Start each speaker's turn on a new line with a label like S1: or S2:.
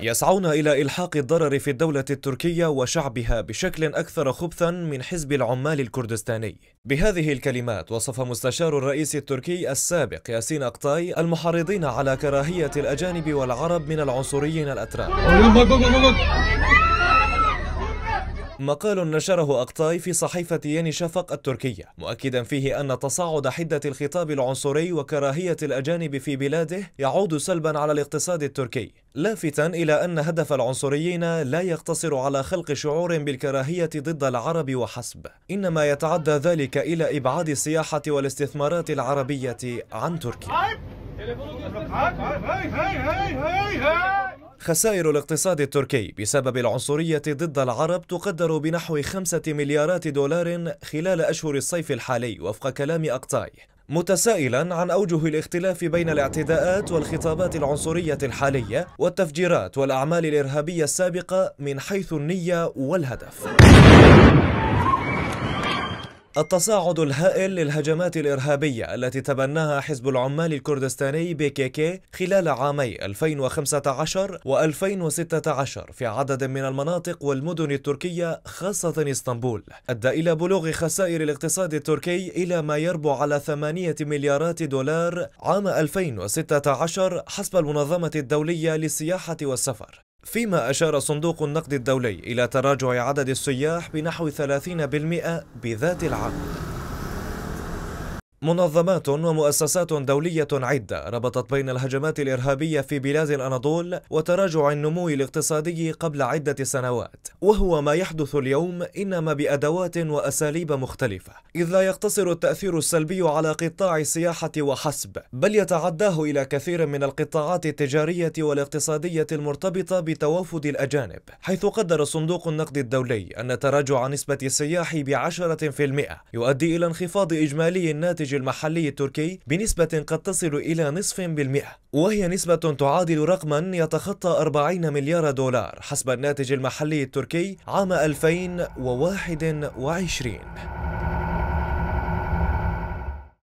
S1: يسعون إلى إلحاق الضرر في الدولة التركية وشعبها بشكل أكثر خبثا من حزب العمال الكردستاني بهذه الكلمات وصف مستشار الرئيس التركي السابق ياسين أقطاي المحرضين على كراهية الأجانب والعرب من العنصريين الأتراك مقال نشره أقطاي في صحيفة ياني شفق التركية مؤكدا فيه أن تصاعد حدة الخطاب العنصري وكراهية الأجانب في بلاده يعود سلبا على الاقتصاد التركي لافتا إلى أن هدف العنصريين لا يقتصر على خلق شعور بالكراهية ضد العرب وحسب إنما يتعدى ذلك إلى إبعاد السياحة والاستثمارات العربية عن تركيا خسائر الاقتصاد التركي بسبب العنصرية ضد العرب تقدر بنحو خمسة مليارات دولار خلال أشهر الصيف الحالي وفق كلام أقطاي متسائلا عن أوجه الاختلاف بين الاعتداءات والخطابات العنصرية الحالية والتفجيرات والأعمال الإرهابية السابقة من حيث النية والهدف التصاعد الهائل للهجمات الإرهابية التي تبناها حزب العمال الكردستاني كي خلال عامي 2015 و 2016 في عدد من المناطق والمدن التركية خاصة اسطنبول أدى إلى بلوغ خسائر الاقتصاد التركي إلى ما يربو على 8 مليارات دولار عام 2016 حسب المنظمة الدولية للسياحة والسفر فيما أشار صندوق النقد الدولي إلى تراجع عدد السياح بنحو 30% بذات العام منظمات ومؤسسات دولية عدة ربطت بين الهجمات الإرهابية في بلاد الأناضول وتراجع النمو الاقتصادي قبل عدة سنوات وهو ما يحدث اليوم إنما بأدوات وأساليب مختلفة إذ لا يقتصر التأثير السلبي على قطاع السياحة وحسب بل يتعداه إلى كثير من القطاعات التجارية والاقتصادية المرتبطة بتوافد الأجانب حيث قدر صندوق النقد الدولي أن تراجع نسبة السياح بعشرة في المئة يؤدي إلى انخفاض إجمالي الناتج الناتج المحلي التركي بنسبة قد تصل إلى نصف بالمئة وهي نسبة تعادل رقما يتخطى 40 مليار دولار حسب الناتج المحلي التركي عام 2021